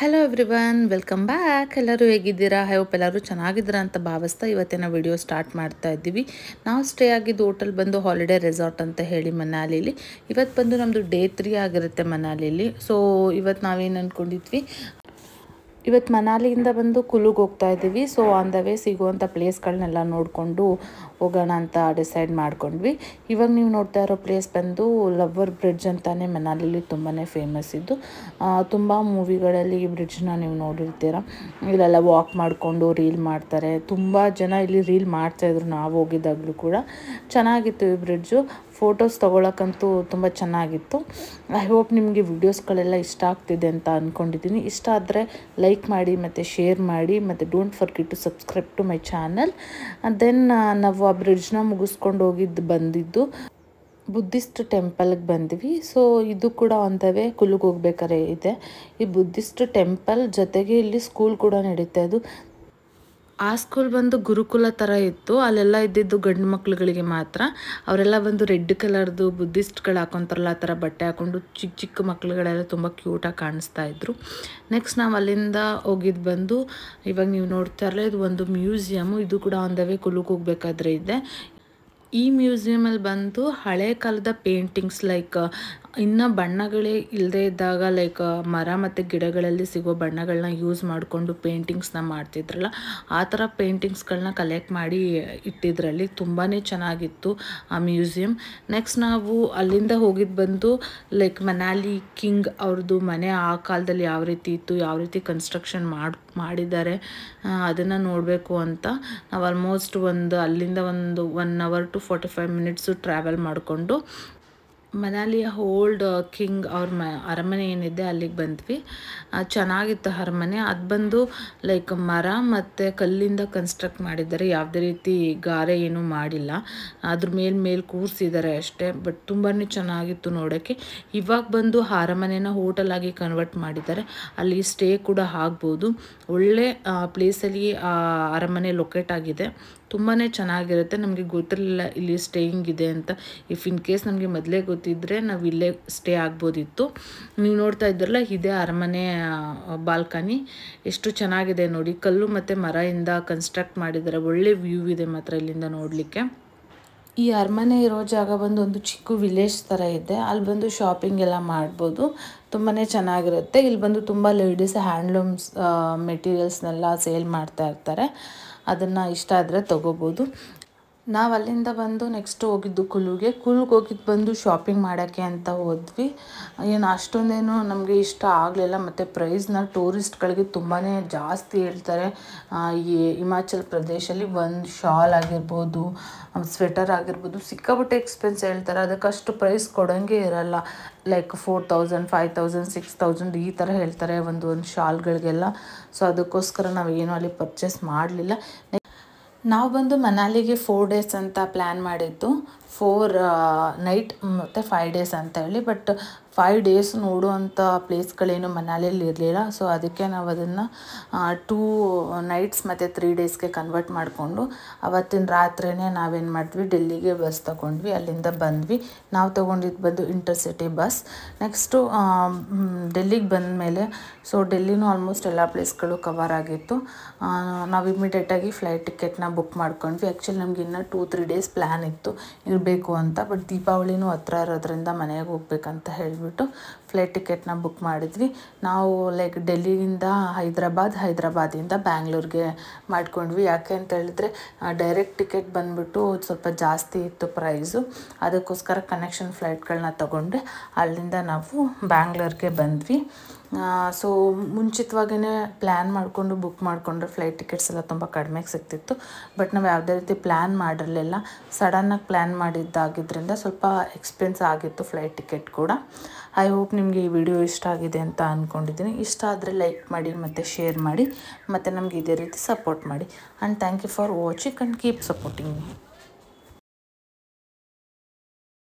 hello everyone welcome back ಎಲ್ಲರೂ ಹೇಗಿದ್ದೀರಾ hope ಎಲ್ಲರೂ ಚೆನ್ನಾಗಿದ್ದೀರಾ ಅಂತ ಭಾವಿಸ್ತಾ ಇವತ್ತಿನ ವಿಡಿಯೋ ಸ್ಟಾರ್ಟ್ ಮಾಡ್ತಾ ಇದ್ದೀವಿ ನಾವು ಸ್ಟೇ ಆಗಿದ್ದು ಹೋಟೆಲ್ ಬಂದು ಹಾಲಿಡೇ ರೆಸಾರ್ಟ್ ಅಂತ ಹೇಳಿ ಮನಾಲಿಲಿ ಇವತ್ತು ಬಂದು ನಮ್ಮದು ಡೇ ತ್ರೀ ಆಗಿರುತ್ತೆ ಮನಾಲಿಲಿ ಸೊ ಇವತ್ತು ನಾವೇನು ಅಂದ್ಕೊಂಡಿದ್ವಿ ಇವತ್ತು ಮನಾಲಿಯಿಂದ ಬಂದು ಕುಲುಗೆ ಹೋಗ್ತಾ ಇದ್ದೀವಿ ಸೊ ಆನ್ ದ ವೇ ಸಿಗುವಂಥ ಪ್ಲೇಸ್ಗಳನ್ನೆಲ್ಲ ನೋಡಿಕೊಂಡು ಹೋಗೋಣ ಅಂತ ಡಿಸೈಡ್ ಮಾಡ್ಕೊಂಡ್ವಿ ಇವಾಗ ನೀವು ನೋಡ್ತಾ ಇರೋ ಪ್ಲೇಸ್ ಬಂದು ಲವ್ವರ್ ಬ್ರಿಡ್ಜ್ ಅಂತಲೇ ಮನಾಲಿಲಿ ತುಂಬಾ ಫೇಮಸ್ ಇದ್ದು ತುಂಬ ಮೂವಿಗಳಲ್ಲಿ ಈ ಬ್ರಿಡ್ಜ್ನ ನೀವು ನೋಡಿರ್ತೀರ ಇಲ್ಲೆಲ್ಲ ವಾಕ್ ಮಾಡಿಕೊಂಡು ರೀಲ್ ಮಾಡ್ತಾರೆ ತುಂಬ ಜನ ಇಲ್ಲಿ ರೀಲ್ ಮಾಡ್ತಾಯಿದ್ರು ನಾವು ಹೋಗಿದ್ದಾಗಲೂ ಕೂಡ ಚೆನ್ನಾಗಿತ್ತು ಈ ಬ್ರಿಡ್ಜು ಫೋಟೋಸ್ ತೊಗೊಳಕ್ಕಂತೂ ತುಂಬ ಚೆನ್ನಾಗಿತ್ತು ಐ ಹೋಪ್ ನಿಮಗೆ ವಿಡಿಯೋಸ್ಗಳೆಲ್ಲ ಇಷ್ಟ ಆಗ್ತಿದೆ ಅಂತ ಅಂದ್ಕೊಂಡಿದ್ದೀನಿ ಇಷ್ಟ ಆದರೆ ಲೈಕ್ ಮಾಡಿ ಮತ್ತು ಶೇರ್ ಮಾಡಿ ಮತ್ತು don't forget to subscribe to my channel then ನಾವು ಆ ಬ್ರಿಡ್ಜ್ನ ಮುಗಿಸ್ಕೊಂಡು ಹೋಗಿದ್ದು ಬಂದಿದ್ದು ಬುದ್ಧಿಸ್ಟ್ ಟೆಂಪಲ್ಗೆ ಬಂದ್ವಿ ಸೊ ಇದು ಕೂಡ ಒಂದವೇ ವೇ ಹೋಗ್ಬೇಕಾರೆ ಇದೆ ಈ ಬುದ್ಧಿಸ್ಟ್ ಟೆಂಪಲ್ ಜೊತೆಗೆ ಇಲ್ಲಿ ಸ್ಕೂಲ್ ಕೂಡ ನಡೀತಾ ಅದು ಆ ಸ್ಕೂಲ್ ಬಂದು ಗುರುಕುಲ ಥರ ಇತ್ತು ಅಲ್ಲೆಲ್ಲ ಇದ್ದಿದ್ದು ಗಂಡು ಮಕ್ಳುಗಳಿಗೆ ಮಾತ್ರ ಅವರೆಲ್ಲ ಬಂದು ರೆಡ್ ಕಲರ್ದು ಬುದ್ಧಿಸ್ಟ್ಗಳು ಹಾಕೊತಾರಲ್ಲ ಆ ಥರ ಬಟ್ಟೆ ಹಾಕೊಂಡು ಚಿಕ್ಕ ಚಿಕ್ಕ ಮಕ್ಳುಗಳೆಲ್ಲ ತುಂಬ ಕ್ಯೂಟಾಗಿ ಕಾಣಿಸ್ತಾ ಇದ್ರು ನೆಕ್ಸ್ಟ್ ನಾವು ಅಲ್ಲಿಂದ ಹೋಗಿದ್ದು ಬಂದು ಇವಾಗ ನೀವು ನೋಡ್ತಾ ಇರಲಿಲ್ಲ ಇದು ಒಂದು ಮ್ಯೂಸಿಯಮು ಇದು ಕೂಡ ಆನ್ ದ ಹೋಗ್ಬೇಕಾದ್ರೆ ಇದೆ ಈ ಮ್ಯೂಸಿಯಮಲ್ಲಿ ಬಂದು ಹಳೆ ಕಾಲದ ಪೇಂಟಿಂಗ್ಸ್ ಲೈಕ್ ಇನ್ನು ಬಣ್ಣಗಳೇ ಇಲ್ಲದೇ ಇದ್ದಾಗ ಲೈಕ್ ಮರ ಮತ್ತು ಗಿಡಗಳಲ್ಲಿ ಸಿಗೋ ಬಣ್ಣಗಳನ್ನ ಯೂಸ್ ಮಾಡಿಕೊಂಡು ಪೇಂಟಿಂಗ್ಸ್ನ ಮಾಡ್ತಿದ್ರಲ್ಲ ಆ ಥರ ಪೇಂಟಿಂಗ್ಸ್ಗಳನ್ನ ಕಲೆಕ್ಟ್ ಮಾಡಿ ಇಟ್ಟಿದ್ರಲ್ಲಿ ತುಂಬಾ ಚೆನ್ನಾಗಿತ್ತು ಆ ಮ್ಯೂಸಿಯಂ ನೆಕ್ಸ್ಟ್ ನಾವು ಅಲ್ಲಿಂದ ಹೋಗಿದ್ದು ಬಂದು ಲೈಕ್ ಮನಾಲಿ ಕಿಂಗ್ ಅವ್ರದ್ದು ಮನೆ ಆ ಕಾಲದಲ್ಲಿ ಯಾವ ರೀತಿ ಇತ್ತು ಯಾವ ರೀತಿ ಕನ್ಸ್ಟ್ರಕ್ಷನ್ ಮಾಡಿ ಮಾಡಿದ್ದಾರೆ ಅದನ್ನು ನೋಡಬೇಕು ಅಂತ ನಾವು ಆಲ್ಮೋಸ್ಟ್ ಒಂದು ಅಲ್ಲಿಂದ ಒಂದು one hour to forty five minutes travel ಮಾಡಿಕೊಂಡು ಮನಾಲಿಯ ಓಲ್ಡ್ ಕಿಂಗ್ ಅವ್ರ ಮ ಅರಮನೆ ಏನಿದೆ ಅಲ್ಲಿಗೆ ಬಂದ್ವಿ ಚೆನ್ನಾಗಿತ್ತು ಅರಮನೆ ಅದು ಬಂದು ಲೈಕ್ ಮರ ಮತ್ತು ಕಲ್ಲಿಂದ ಕನ್ಸ್ಟ್ರಕ್ಟ್ ಮಾಡಿದ್ದಾರೆ ಯಾವುದೇ ರೀತಿ ಗಾರೆ ಏನೂ ಮಾಡಿಲ್ಲ ಅದ್ರ ಮೇಲೆ ಮೇಲೆ ಕೂರಿಸಿದ್ದಾರೆ ಅಷ್ಟೇ ಬಟ್ ತುಂಬಾ ಚೆನ್ನಾಗಿತ್ತು ನೋಡೋಕ್ಕೆ ಇವಾಗ ಬಂದು ಅರಮನೆನ ಹೋಟೆಲ್ ಆಗಿ ಕನ್ವರ್ಟ್ ಮಾಡಿದ್ದಾರೆ ಅಲ್ಲಿ ಸ್ಟೇ ಕೂಡ ಆಗ್ಬೋದು ಒಳ್ಳೆ ಪ್ಲೇಸಲ್ಲಿ ಅರಮನೆ ಲೊಕೇಟ್ ಆಗಿದೆ ತುಂಬಾ ಚೆನ್ನಾಗಿರುತ್ತೆ ನಮಗೆ ಗೊತ್ತಿರಲಿಲ್ಲ ಇಲ್ಲಿ ಸ್ಟೇಯಿಂಗ್ ಇದೆ ಅಂತ ಇಫ್ ಇನ್ ಕೇಸ್ ನಮಗೆ ಮೊದಲೇ ಗೊತ್ತು ಕೂತಿದ್ರೆ ನಾವು ಇಲ್ಲೇ ಸ್ಟೇ ಆಗ್ಬೋದಿತ್ತು ನೀವು ನೋಡ್ತಾ ಇದ್ರಲ್ಲ ಇದೇ ಅರಮನೆ ಬಾಲ್ಕನಿ ಎಷ್ಟು ಚೆನ್ನಾಗಿದೆ ನೋಡಿ ಕಲ್ಲು ಮತ್ತು ಮರದಿಂದ ಕನ್ಸ್ಟ್ರಕ್ಟ್ ಮಾಡಿದ್ದಾರೆ ಒಳ್ಳೆ ವ್ಯೂ ಇದೆ ಮಾತ್ರ ಇಲ್ಲಿಂದ ನೋಡಲಿಕ್ಕೆ ಈ ಅರಮನೆ ಇರೋ ಜಾಗ ಬಂದು ಒಂದು ಚಿಕ್ಕ ವಿಲೇಜ್ ಥರ ಇದೆ ಅಲ್ಲಿ ಬಂದು ಶಾಪಿಂಗ್ ಎಲ್ಲ ಮಾಡ್ಬೋದು ತುಂಬಾ ಚೆನ್ನಾಗಿರುತ್ತೆ ಇಲ್ಲಿ ಬಂದು ತುಂಬ ಲೇಡೀಸ್ ಹ್ಯಾಂಡ್ಲೂಮ್ಸ್ ಮೆಟೀರಿಯಲ್ಸ್ನೆಲ್ಲ ಸೇಲ್ ಮಾಡ್ತಾ ಇರ್ತಾರೆ ಅದನ್ನು ಇಷ್ಟ ಆದರೆ ತೊಗೋಬೋದು ನಾವು ಅಲ್ಲಿಂದ ಬಂದು ನೆಕ್ಸ್ಟ್ ಹೋಗಿದ್ದು ಕುಲ್ಲುಗೆ ಕುಲ್ಗೆ ಹೋಗಿದ್ದು ಬಂದು ಶಾಪಿಂಗ್ ಮಾಡೋಕ್ಕೆ ಅಂತ ಹೋದ್ವಿ ಏನು ಅಷ್ಟೊಂದೇನು ನಮಗೆ ಇಷ್ಟ ಆಗಲಿಲ್ಲ ಮತ್ತು ಪ್ರೈಸ್ನ ಟೂರಿಸ್ಟ್ಗಳಿಗೆ ತುಂಬಾ ಜಾಸ್ತಿ ಹೇಳ್ತಾರೆ ಈ ಹಿಮಾಚಲ್ ಪ್ರದೇಶಲ್ಲಿ ಒಂದು ಶಾಲ್ ಆಗಿರ್ಬೋದು ಸ್ವೆಟರ್ ಆಗಿರ್ಬೋದು ಸಿಕ್ಕಾಪಟ್ಟೆ ಎಕ್ಸ್ಪೆನ್ಸ್ ಹೇಳ್ತಾರೆ ಅದಕ್ಕಷ್ಟು ಪ್ರೈಸ್ ಕೊಡೋಂಗೆ ಇರಲ್ಲ like four thousand five thousand six thousand ಈ ಥರ ಹೇಳ್ತಾರೆ ಒಂದು ಒಂದು ಶಾಲ್ಗಳಿಗೆಲ್ಲ ಸೊ ಅದಕ್ಕೋಸ್ಕರ ನಾವು ಏನೂ ಅಲ್ಲಿ ಪರ್ಚೇಸ್ ಮಾಡಲಿಲ್ಲ ನಾವು ಬಂದು ಮನಾಲಿಗೆ ಫೋರ್ ಡೇಸ್ ಅಂತ ಪ್ಲ್ಯಾನ್ ಮಾಡಿದ್ದು ಫೋರ್ ನೈಟ್ ಮತ್ತು ಫೈವ್ ಡೇಸ್ ಅಂತ ಹೇಳಿ ಬಟ್ ಫೈವ್ ಡೇಸ್ ನೋಡುವಂಥ ಪ್ಲೇಸ್ಗಳೇನು ಮನಾಲಿಯಲ್ಲಿ ಇರಲಿಲ್ಲ ಸೊ ಅದಕ್ಕೆ ನಾವು ಅದನ್ನು ಟೂ ನೈಟ್ಸ್ ಮತ್ತು ತ್ರೀ ಡೇಸ್ಗೆ ಕನ್ವರ್ಟ್ ಮಾಡಿಕೊಂಡು ಅವತ್ತಿನ ರಾತ್ರಿನೇ ನಾವೇನು ಮಾಡಿದ್ವಿ ಡೆಲ್ಲಿಗೆ ಬಸ್ ತಗೊಂಡ್ವಿ ಅಲ್ಲಿಂದ ಬಂದ್ವಿ ನಾವು ತೊಗೊಂಡಿದ್ದು ಬಂದು ಇಂಟರ್ಸಿಟಿ ಬಸ್ ನೆಕ್ಸ್ಟು ಡೆಲ್ಲಿಗೆ ಬಂದ ಮೇಲೆ ಸೊ ಡೆಲ್ಲಿನೂ ಆಲ್ಮೋಸ್ಟ್ ಎಲ್ಲ ಪ್ಲೇಸ್ಗಳು ಕವರ್ ಆಗಿತ್ತು ನಾವು ಇಮಿಡಿಯೇಟಾಗಿ ಫ್ಲೈಟ್ ಟಿಕೆಟ್ನ ಬುಕ್ ಮಾಡ್ಕೊಂಡ್ವಿ ಆ್ಯಕ್ಚುಲಿ ನಮ್ಗೆ ಇನ್ನೂ ಟೂ ತ್ರೀ ಡೇಸ್ ಪ್ಲ್ಯಾನ್ ಇತ್ತು ಇರಬೇಕು ಅಂತ ಬಟ್ ದೀಪಾವಳಿನೂ ಹತ್ರ ಇರೋದ್ರಿಂದ ಮನೆಗೆ ಹೋಗ್ಬೇಕಂತ ಹೇಳಿ ಅಂದ್ಬಿಟ್ಟು ಫ್ಲೈಟ್ ಟಿಕೆಟ್ನ ಬುಕ್ ಮಾಡಿದ್ವಿ ನಾವು ಲೈಕ್ ಡೆಲ್ಲಿಯಿಂದ ಹೈದ್ರಾಬಾದ್ ಹೈದ್ರಾಬಾದಿಂದ ಬ್ಯಾಂಗ್ಳೂರಿಗೆ ಮಾಡ್ಕೊಂಡ್ವಿ ಯಾಕೆ ಅಂತ ಹೇಳಿದ್ರೆ ಡೈರೆಕ್ಟ್ ಟಿಕೆಟ್ ಬಂದ್ಬಿಟ್ಟು ಸ್ವಲ್ಪ ಜಾಸ್ತಿ ಇತ್ತು ಪ್ರೈಸು ಅದಕ್ಕೋಸ್ಕರ ಕನೆಕ್ಷನ್ ಫ್ಲೈಟ್ಗಳನ್ನ ತಗೊಂಡೆ ಅಲ್ಲಿಂದ ನಾವು ಬ್ಯಾಂಗ್ಳೂರಿಗೆ ಬಂದ್ವಿ ಸೊ ಮುಂಚಿತವಾಗಿಯೇ ಪ್ಲ್ಯಾನ್ ಮಾಡಿಕೊಂಡು ಬುಕ್ ಮಾಡಿಕೊಂಡ್ರೆ ಫ್ಲೈಟ್ ಟಿಕೆಟ್ಸ್ ಎಲ್ಲ ತುಂಬ ಕಡಿಮೆಗೆ ಸಿಗ್ತಿತ್ತು ಬಟ್ ನಾವು ಯಾವುದೇ ರೀತಿ ಪ್ಲ್ಯಾನ್ ಮಾಡಿರಲಿಲ್ಲ ಸಡನ್ನಾಗಿ ಪ್ಲ್ಯಾನ್ ಮಾಡಿದ್ದಾಗಿದ್ದರಿಂದ ಸ್ವಲ್ಪ ಎಕ್ಸ್ಪೆನ್ಸ್ ಆಗಿತ್ತು ಫ್ಲೈಟ್ ಟಿಕೆಟ್ ಕೂಡ ಐ ಹೋಪ್ ನಿಮಗೆ ಈ ವಿಡಿಯೋ ಇಷ್ಟ ಆಗಿದೆ ಅಂತ ಅಂದ್ಕೊಂಡಿದ್ದೀನಿ ಇಷ್ಟ ಆದರೆ ಲೈಕ್ ಮಾಡಿ ಮತ್ತು ಶೇರ್ ಮಾಡಿ ಮತ್ತು ನಮಗೆ ಇದೇ ರೀತಿ ಸಪೋರ್ಟ್ ಮಾಡಿ and thank you for watching and keep supporting me